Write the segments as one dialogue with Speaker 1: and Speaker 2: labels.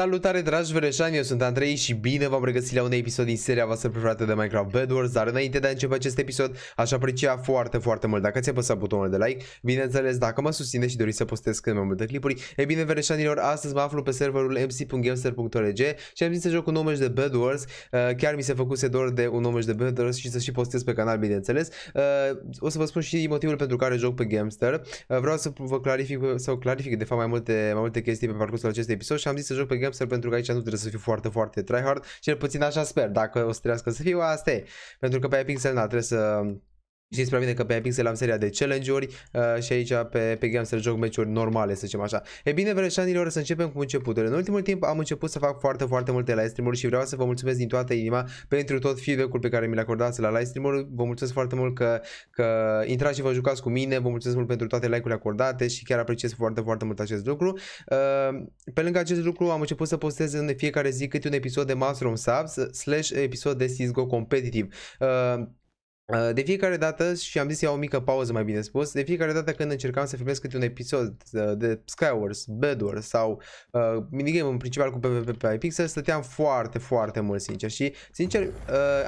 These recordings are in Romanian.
Speaker 1: Salutare dragi vreșani, eu sunt Andrei și bine v-am regăsit la un episod din seria voastră preferată de Minecraft Bed Wars Dar înainte de a începe acest episod, aș aprecia foarte foarte mult dacă ți-ai apăsat butonul de like Bineînțeles, dacă mă susțineți și doriți să postez cât mai multe clipuri E bine vreșanilor, astăzi mă aflu pe serverul mc.gamester.org și am zis să joc un omeș de Bed Wars uh, Chiar mi se făcuse dor de un omeș de Bed Wars și să și postez pe canal, bineînțeles uh, O să vă spun și motivul pentru care joc pe Gamster uh, Vreau să vă clarific, să clarific de fapt mai multe, mai multe chestii pe parcursul acestui episod și am zis să joc pe hamster pentru că aici nu trebuie să fiu foarte, foarte tryhard. Cel puțin așa sper. Dacă o să trească să fiu, asta e. Pentru că pe Pixel na, trebuie să Știți prea bine că pe iPixel am seria de challenge-uri uh, și aici pe, pe Gamster joc meciuri normale, să zicem așa. E bine, vreșanilor, să începem cu începutul. În ultimul timp am început să fac foarte, foarte multe live stream-uri și vreau să vă mulțumesc din toată inima pentru tot feedback-ul pe care mi l acordați la live stream-uri. Vă mulțumesc foarte mult că, că intrați și vă jucați cu mine, vă mulțumesc mult pentru toate like-urile acordate și chiar apreciez foarte, foarte mult acest lucru. Uh, pe lângă acest lucru am început să postez în fiecare zi câte un episod de Mushroom Subs slash episod de CSGO competitive. Uh, Uh, de fiecare dată, și am zis iau o mică pauză mai bine spus, de fiecare dată când încercam să filmez câte un episod uh, de Skywars, Bedwars sau uh, minigame în principal cu PvP pe iPixel, stăteam foarte, foarte mult sincer și sincer uh,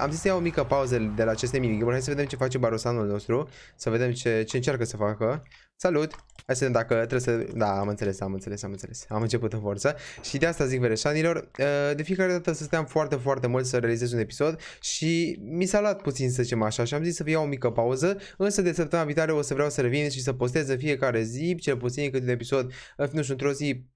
Speaker 1: am zis să iau o mică pauză de la aceste minigame, hai să vedem ce face barosanul nostru, să vedem ce, ce încearcă să facă. Salut! Hai să vedem dacă trebuie să... Da, am înțeles, am înțeles, am înțeles. Am început în forță. Și de asta zic vereșanilor, uh, de fiecare dată să steam foarte, foarte mult să realizez un episod și mi s-a luat puțin, să zicem așa, și am zis să iau o mică pauză, însă de săptămâna viitoare o să vreau să revin și să postez în fiecare zi, cel puțin câte un episod, uh, nu știu, într-o zi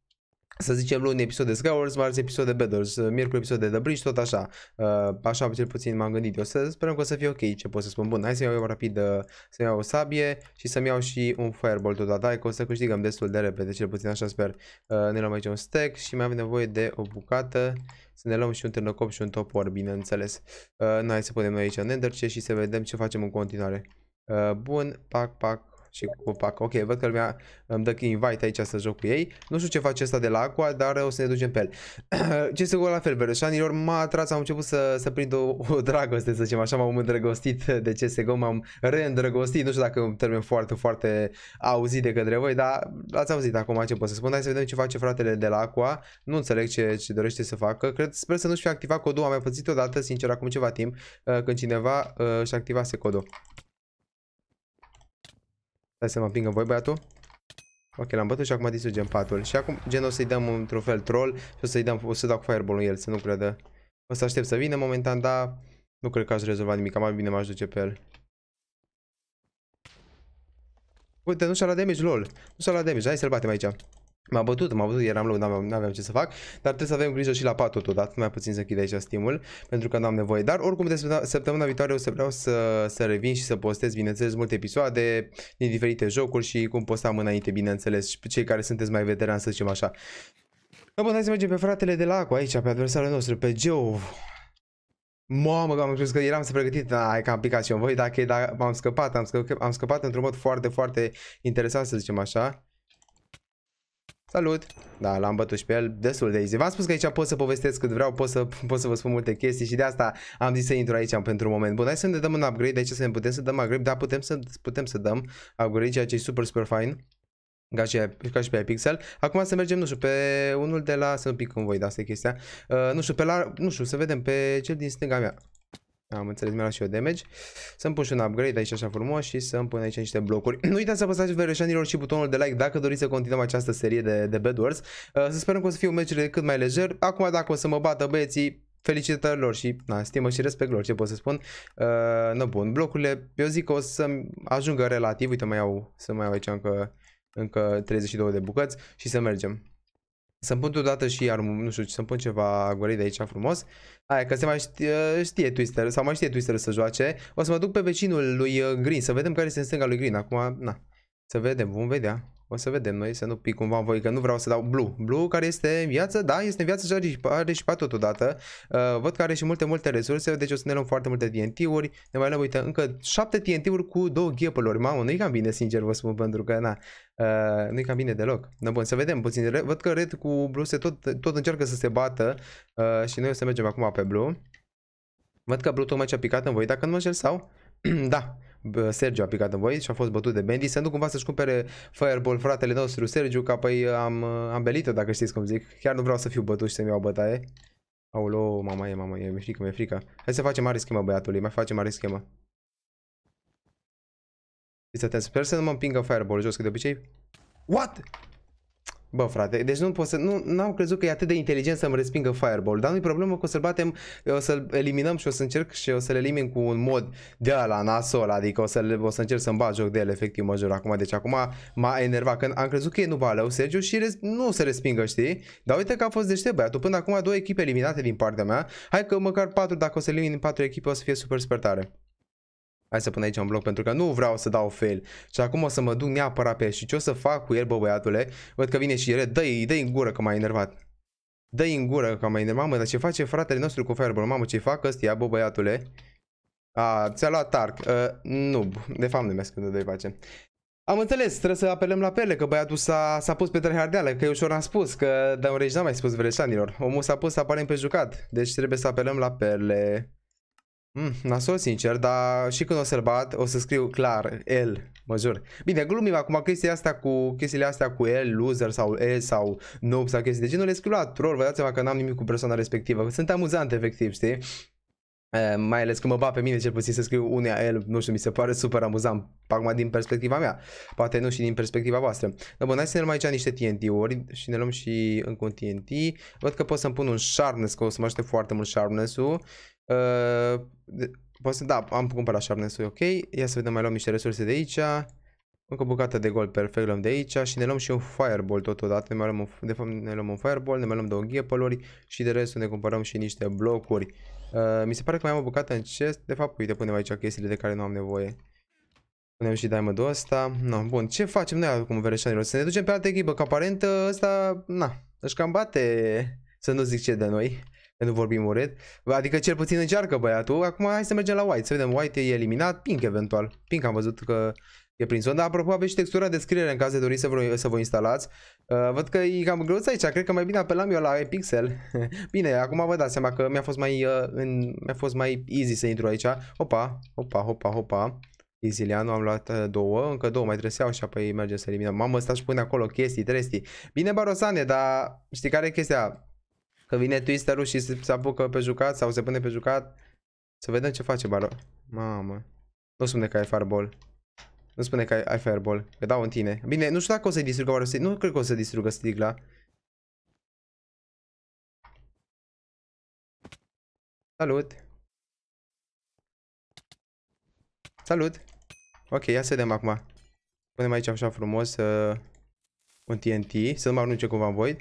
Speaker 1: să zicem luni episod de wars, marți episod de Battles, miercuri episod de The Bridge, tot așa. Uh, așa cel puțin m-am gândit eu. Să sperăm că o să fie ok ce pot să spun. Bun, hai să iau eu rapid, uh, să iau o sabie și să-mi iau și un fireball totodată, că o să câștigăm destul de repede, cel puțin așa sper. Uh, ne luăm aici un stack și mai avem nevoie de o bucată. Să ne luăm și un târnăcop și un topor, bineînțeles. Noi să punem noi aici în Enderce și să vedem ce facem în continuare. Bun, pac, pac, și copac. Ok, văd că lumea îmi dă invite aici să joc cu ei. Nu știu ce face asta de la Aqua, dar uh, o să ne ducem pe el. ce se la fel, Berășanilor, m-a atras, am început să, să prind o, o dragoste, să zicem așa, m-am îndrăgostit de CSGO, m-am reîndrăgostit, nu știu dacă un termen foarte, foarte auzit de către voi, dar ați auzit acum ce pot să spun. Hai să vedem ce face fratele de la Aqua, nu înțeleg ce, ce dorește să facă, cred, sper să nu-și fi activat codul, am mai pățit odată, sincer, acum ceva timp, uh, când cineva uh, și activase codul. Da, să mă pingă voi băiatul. Ok, l-am bătut și acum distrugem patul. Și acum gen o să-i dăm într-un fel troll și o să-i dăm, o să dau fireball în el, să nu credă. O să aștept să vină momentan, dar nu cred că aș rezolva nimic, mai bine m-aș duce pe el. Uite, nu și-a luat damage, lol. Nu și-a luat damage, hai să-l batem aici. M-a bătut, m-a bătut, eram low, nu aveam aveam ce să fac, dar trebuie să avem grijă și la pat tot, da? mai puțin să închid aici stimul, pentru că nu am nevoie. Dar oricum, de săptămâna viitoare o să vreau să, să revin și să postez, bineînțeles, multe episoade din diferite jocuri și cum postam înainte, bineînțeles, și cei care sunteți mai veterani, să zicem așa. Bă, hai să mergem pe fratele de la aici, pe adversarul nostru, pe Joe. Mamă, am crezut că eram să pregătit, da, că am picat și eu voi, dacă, dacă am scăpat, am scăpat, am scăpat într-un mod foarte, foarte interesant, să zicem așa. Salut! Da, l-am bătut și pe el destul de easy. V-am spus că aici pot să povestesc cât vreau, pot să, pot să vă spun multe chestii și de asta am zis să intru aici pentru un moment. Bun, hai să ne dăm un upgrade, aici să ne putem să dăm upgrade, da, putem să, putem să dăm upgrade, ceea ce e super, super fine. Ca și, ca și pe Pixel. Acum să mergem, nu știu, pe unul de la... Să nu pic în voi, da, asta e chestia. Uh, nu știu, pe la... Nu știu, să vedem pe cel din stânga mea. Am înțeles, mi-a și eu damage. Să-mi pun și un upgrade aici așa frumos și să-mi pun aici niște blocuri. Nu uitați să apăsați verășanilor și butonul de like dacă doriți să continuăm această serie de, de Bad Wars. Uh, să sperăm că o să fie un meci cât mai lejer. Acum dacă o să mă bată băieții, felicitări lor și na, stimă și respect lor, ce pot să spun. Uh, nu bun, blocurile, eu zic că o să ajungă relativ, uite mai au, să mai au aici încă, încă 32 de bucăți și să mergem. Să-mi pun deodată și iar, nu știu, să-mi pun ceva gorei de aici frumos. Aia, că se mai știe, uh, știe Twister, sau mai știe Twister să joace. O să mă duc pe vecinul lui uh, Green, să vedem care este în stânga lui Green. Acum, na, să vedem, vom vedea. O să vedem noi, să nu pic cumva voi, că nu vreau să dau Blue. Blue care este în viață, da, este în viață și are, și patru totodată. Uh, văd că are și multe, multe resurse, deci o să ne luăm foarte multe TNT-uri. Ne mai luăm, uite, încă șapte TNT-uri cu două ghepăluri. Mamă, nu-i cam bine, sincer vă spun, pentru că, na, uh, nu-i cam bine deloc. Da, bun, să vedem puțin. Văd că Red cu Blue se tot, tot încearcă să se bată uh, și noi o să mergem acum pe Blue. Văd că Blue tocmai ce-a picat în voi, dacă nu mă sau? da, Sergio a picat în voi și a fost bătut de Bendy, să nu cumva să-și cumpere Fireball fratele nostru Sergiu, ca păi uh, am, uh, am belit-o, dacă știți cum zic. Chiar nu vreau să fiu bătut și să-mi iau bătaie. Aulo, mama e, mama e, mi-e frică, mi-e frică. Hai să facem mare schemă, băiatului, mai facem mare schemă. Fiți atenți, sper să nu mă împingă Fireball jos, că de obicei... What? Bă, frate, deci nu pot să, nu, n-am crezut că e atât de inteligent să-mi respingă Fireball, dar nu-i problemă că o să-l batem, o să-l eliminăm și o să încerc și o să-l elimin cu un mod de la nasol, adică o să, o să încerc să-mi bat joc de el, efectiv, mă jur, acum, deci acum m-a enervat, că am crezut că e nu balău, Sergiu, și res, nu se respingă, știi? Dar uite că a fost deștept băiatul, până acum două echipe eliminate din partea mea, hai că măcar patru, dacă o să elimin patru echipe, o să fie super, super tare. Hai să pun aici un bloc pentru că nu vreau să dau fail. Și acum o să mă duc neapărat pe el și ce o să fac cu el, bă băiatule? Văd că vine și el, dă-i, dă în gură că m-a enervat. Dă-i în gură că m-a enervat. Mamă, dar ce face fratele nostru cu Fireball? Mamă, ce fac ăstia, bă băiatule? A, ți-a luat Tark. Uh, ă, nu, de fapt nu mi-a de face. Am înțeles, trebuie să apelăm la pele, că băiatul s-a pus pe trehardeală, că eu ușor am spus, că de un regi n-am mai spus vreșanilor. Omul s-a pus apare pe jucat, deci trebuie să apelăm la pele. Mm, nasol sincer, dar și când o să-l bat o să scriu clar L, mă jur. Bine, glumim acum chestiile astea cu chestiile astea cu el, loser sau el sau noob sau chestii de genul, le scriu la troll, vă dați seama că n-am nimic cu persoana respectivă, sunt amuzante efectiv, știi? Uh, mai ales că mă bat pe mine cel puțin să scriu unea el, nu știu, mi se pare super amuzant, acum din perspectiva mea, poate nu și din perspectiva voastră. Dar bun, hai să ne luăm aici niște TNT-uri și ne luăm și încă un TNT. Văd că pot să-mi pun un sharpness, că o să mă ajute foarte mult sharpness-ul Uh, da, am cumpărat sharpness-ul, ok. Ia să vedem, mai luăm niște resurse de aici. Încă o bucată de gol perfect luăm de aici și ne luăm și un fireball totodată. Ne mai luăm un, de fapt ne luăm un fireball, ne mai luăm două ghepălori și de restul ne cumpărăm și niște blocuri. Uh, mi se pare că mai am o bucată în chest. De fapt, uite, punem aici chestiile de care nu am nevoie. Punem și diamondul ăsta. No, bun, ce facem noi acum, vereșanilor? Să ne ducem pe altă echipă, că aparent ăsta, na, își cam bate, să nu zic ce de noi nu vorbim urât. Adică cel puțin încearcă băiatul. Acum hai să mergem la White, să vedem. White e eliminat, Pink eventual. Pink am văzut că e prin zonă. apropo aveți și textura de scriere în caz de doriți să vă, să vă instalați. Uh, văd că e cam greu aici, cred că mai bine apelam eu la Pixel. bine, acum vă dați seama că mi-a fost mai, uh, în, mi-a fost mai easy să intru aici. Opa, opa, opa, opa. Izilianu, am luat uh, două, încă două mai trebuie să iau și apoi mergem să eliminăm. Mamă, stai și pune acolo chestii, trestii. Bine, Barosane, dar știi care e chestia? Că vine twisterul și se apucă pe jucat sau se pune pe jucat. Să vedem ce face Baro. Mamă. Nu spune că ai fireball. Nu spune că ai, ai fireball. Că dau în tine. Bine, nu știu dacă o să-i distrugă oare. Nu cred că o să distrugă stigla. Salut. Salut. Ok, ia să vedem acum. Punem aici așa frumos uh, un TNT. Să nu mă arunce cumva în void.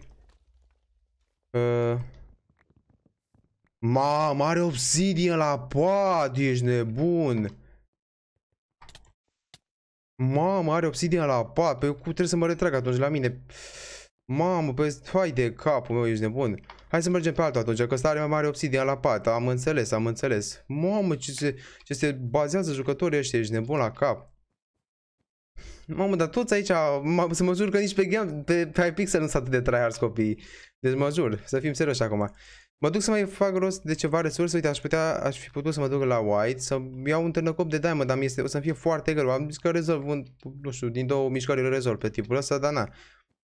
Speaker 1: Că... Mamă, mare obsidian la pat, ești nebun. Mamă, are obsidian la pat, pe cu trebuie să mă retrag atunci la mine. Mamă, pe hai de capul meu, ești nebun. Hai să mergem pe altul atunci, că are mai mare obsidian la pat. Am înțeles, am înțeles. Mamă, ce se, ce se bazează jucătorii ăștia, ești nebun la cap. Mamă, dar toți aici, să mă jur că nici pe, game, pe, pe iPixel nu sunt atât de tryhards copiii. Deci mă jur, să fim serioși acum. Mă duc să mai fac rost de ceva resurse, uite, aș putea, aș fi putut să mă duc la white, să iau un târnăcop de diamond, dar este, o să fie foarte greu. Am zis că rezolv, un, nu știu, din două mișcări rezolv pe tipul ăsta, dar na.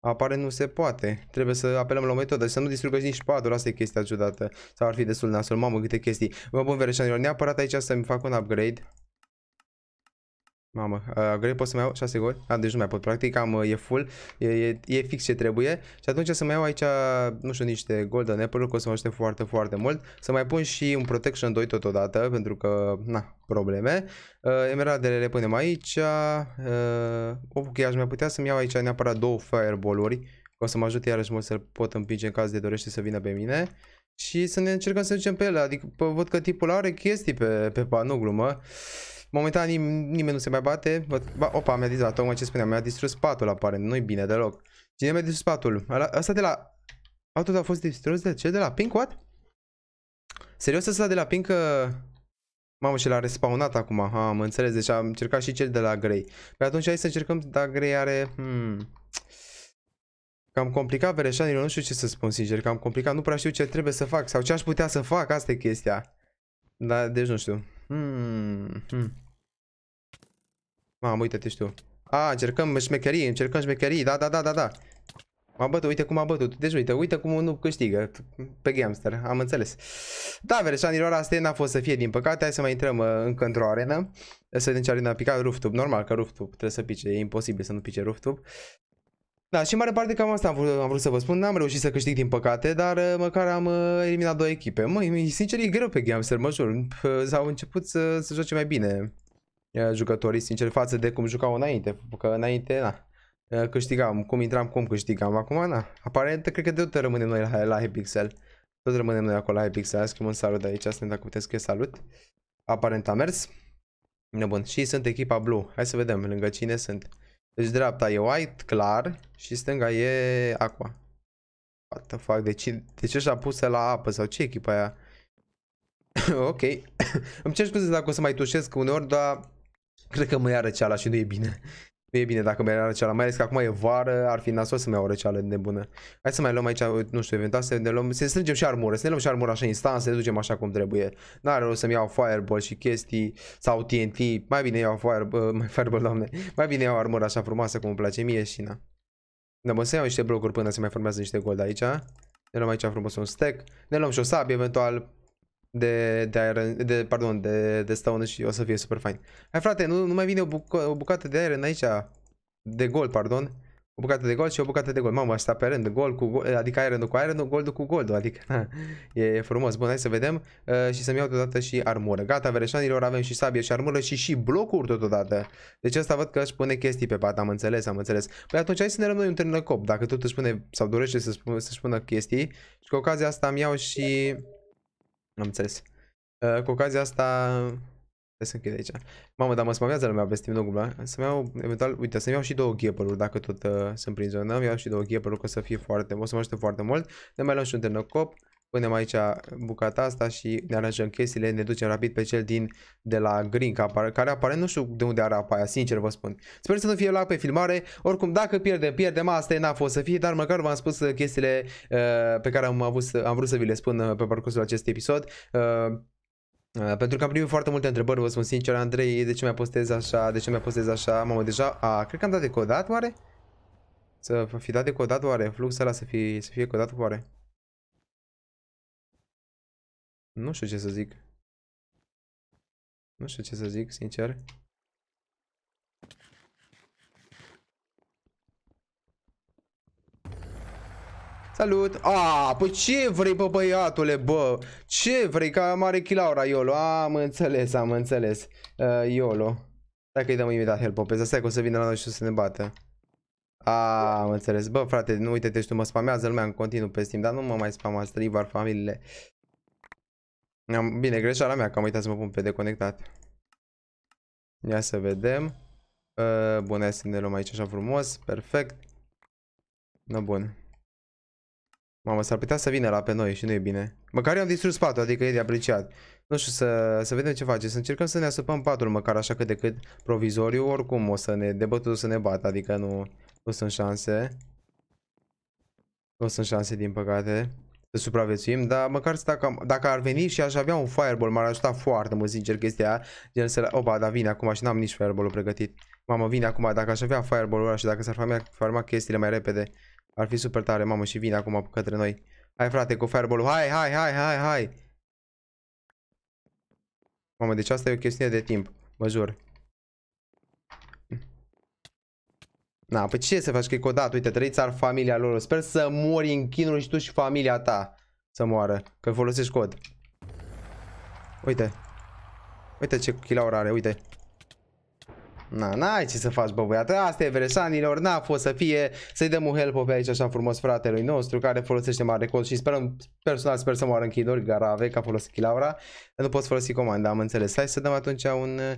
Speaker 1: Apare nu se poate. Trebuie să apelăm la o metodă și să nu distrugă nici patul. Asta e chestia ciudată. Sau ar fi destul nasol. Mamă, câte chestii. Vă bun, vereșanilor, neapărat aici să-mi fac un upgrade. Mamă, uh, pot să mai iau 6 gol? Ah, deci nu mai pot, practic am, uh, e full, e, e, e fix ce trebuie și atunci să mai iau aici, nu știu, niște golden apple că o să mă ajute foarte, foarte mult să mai pun și un protection 2 totodată, pentru că, na, probleme uh, emeraldele le punem aici uh, uh, ok, aș mai putea să-mi iau aici neapărat două fireball-uri o să mă ajute iarăși mult să-l pot împinge în caz de dorește să vină pe mine și să ne încercăm să ducem pe el, adică văd că tipul are chestii pe, pe panou, glumă Momentan nim nimeni nu se mai bate. Ba, opa, mi-a dizat, tocmai ce spuneam, mi-a distrus patul aparent, nu-i bine deloc. Cine mi-a distrus patul? Asta de la... Patul a fost distrus de ce? De la Pink, what? Serios asta de la Pink... Uh... Mamă, și l-a respawnat acum. Ha, am înțeles. Deci am încercat și cel de la Grey. Pe păi atunci hai să încercăm, da, Grey are... Hmm. Cam complicat vereșanilor, nu știu ce să spun sincer, cam complicat, nu prea știu ce trebuie să fac sau ce aș putea să fac, asta e chestia. Da, deci nu știu. Hmm. Hmm. Mamă, uite-te știu. A, încercăm șmecherii, încercăm șmecherii, da, da, da, da, da. M-a bătut, uite cum a bătut. Deci uite, uite cum nu câștigă pe Gamster, am înțeles. Da, verșanilor, asta n-a fost să fie, din păcate. Hai să mai intrăm uh, încă într-o arenă. Să vedem ce arena a picat rooftop. Normal că rooftop trebuie să pice, e imposibil să nu pice rooftop. Da, și mare parte cam asta am vrut, am vrut să vă spun. N-am reușit să câștig din păcate, dar uh, măcar am uh, eliminat două echipe. Măi, sincer, e greu pe Gamster, mă jur. S-au început să, să joace mai bine Eh, jucătorii, sincer, față de cum jucau înainte. Că înainte, na, eh, câștigam. Cum intram, cum câștigam. Acum, na. Aparent, cred că de tot rămânem noi la, la Hypixel. Tot rămânem noi acolo la Hypixel. Scriem un salut aici, suntem dacă puteți că salut. Aparent a mers. Bine, bun. Și sunt echipa Blue. Hai să vedem lângă cine sunt. Deci dreapta e White, clar, și stânga e Aqua. What the fuck? De ce, de ce și-a pus la apă sau ce echipa aia? ok. Îmi cer scuze dacă o să mai tușesc uneori, dar Cred că mă ia răceala și nu e bine. Nu e bine dacă mi-ar ia răceala, mai ales că acum e vară, ar fi nasol să-mi iau răceală nebună. Hai să mai luăm aici, nu știu, eventual să ne luăm, să strângem și armură, să ne luăm și armură așa instant, să ne ducem așa cum trebuie. N-are rost să-mi iau fireball și chestii sau TNT, mai bine iau fireball, mai fireball, doamne, mai bine iau armură așa frumoasă cum îmi place mie și na. Da, mă să iau niște blocuri până se mai formează niște gold aici. Ne luăm aici frumos un stack, ne luăm și o sabie eventual, de, de, Iron, de, pardon, de, de Stone și o să fie super fain. Hai frate, nu, nu mai vine o, bucă o bucată de Iron aici, de gol, pardon. O bucată de gol și o bucată de gol. Mamă, asta pe rând, gol cu adică gol, adică iron cu iron gold cu gold adică na, e frumos. Bun, hai să vedem uh, și să-mi iau totodată și armură. Gata, vereșanilor, avem și sabie și armură și și blocuri totodată. Deci asta văd că își pune chestii pe pat, am înțeles, am înțeles. Păi atunci hai să ne noi un cop. dacă tot își pune sau dorește să-și pună chestii. Și cu ocazia asta îmi iau și... Am înțeles. Uh, cu ocazia asta... trebuie să închid aici. Mamă, dar mă smavează lumea vezi, timp Dogula. Să-mi iau, eventual, uite, să-mi iau și două ghepeluri dacă tot uh, sunt prin zonă. Îmi iau și două ghepeluri, că o să fie foarte, o să mă ajute foarte mult. Ne mai luăm și un tenocop. Punem aici bucata asta și ne aranjăm chestiile, ne ducem rapid pe cel din de la Green, care apare, nu știu de unde are apa aia, sincer vă spun. Sper să nu fie la pe filmare, oricum dacă pierdem, pierdem, asta e n-a fost să fie, dar măcar v-am spus uh, chestiile uh, pe care am, avut, am vrut să vi le spun uh, pe parcursul acestui episod. Uh, uh, pentru că am primit foarte multe întrebări, vă spun sincer, Andrei, de ce mi-a postez așa, de ce mi-a postez așa, mamă, deja, a, cred că am dat de codat, oare? Să fi dat de codat, oare? Flux ăla să fie, să fie codat, oare? Nu știu ce să zic. Nu știu ce să zic, sincer. Salut! A, păi ce vrei, bă, băiatule, bă? Ce vrei? Ca mare chilaura, Iolo. Am înțeles, am înțeles. Uh, Iolo. Dacă îi dăm imediat help pe asta că o să vină la noi și o să ne bată. A, am înțeles. Bă, frate, nu uite-te și tu mă spamează lumea în continuu pe Steam, dar nu mă mai spamează, Trivar, familiile. Am, bine, greșeala mea că am uitat să mă pun pe deconectat. Ia să vedem. Ă, bun, hai să ne luăm aici așa frumos. Perfect. No, bun. Mamă, s-ar putea să vină la pe noi și nu e bine. Măcar i-am distrus patul, adică e de apreciat. Nu știu, să, să vedem ce face. Să încercăm să ne asupăm patul, măcar așa cât de cât provizoriu. Oricum o să ne debătut, o să ne bat, adică nu, nu sunt șanse. Nu sunt șanse, din păcate să supraviețuim, dar măcar dacă, dacă ar veni și aș avea un fireball, m-ar ajuta foarte mult, sincer, chestia aia. să... Opa, dar vine acum și n-am nici fireball-ul pregătit. Mamă, vine acum, dacă aș avea fireball-ul ăla și dacă s-ar farma, farma chestiile mai repede, ar fi super tare, mamă, și vine acum către noi. Hai, frate, cu fireball-ul, hai, hai, hai, hai, hai! Mamă, deci asta e o chestie de timp, mă jur. Na, păi ce să faci că e codat? Uite, trăiți ar familia lor. Sper să mori în chinul și tu și familia ta să moară. Că folosești cod. Uite. Uite ce chilaur are, uite. Na, n-ai ce să faci, bă, băiat. Asta e veresanilor, n-a fost să fie. Să-i dăm un help pe aici așa frumos fratelui nostru, care folosește mare cod și sperăm, personal sper să moară în chinuri, garave, că a folosit chilaura. Nu poți folosi comanda, am înțeles. Hai să dăm atunci un... Uh,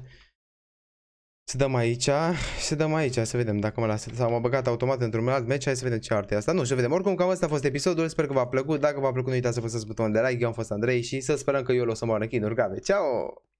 Speaker 1: să dăm aici, să dăm aici, să vedem dacă mă lasă. Sau m-a băgat automat într-un alt meci hai să vedem ce arte e asta. Nu, să vedem. Oricum, cam asta a fost episodul, sper că v-a plăcut. Dacă v-a plăcut, nu uitați să apăsați butonul de like. Eu am fost Andrei și să sperăm că eu o să mă închid în urcave. Ceau!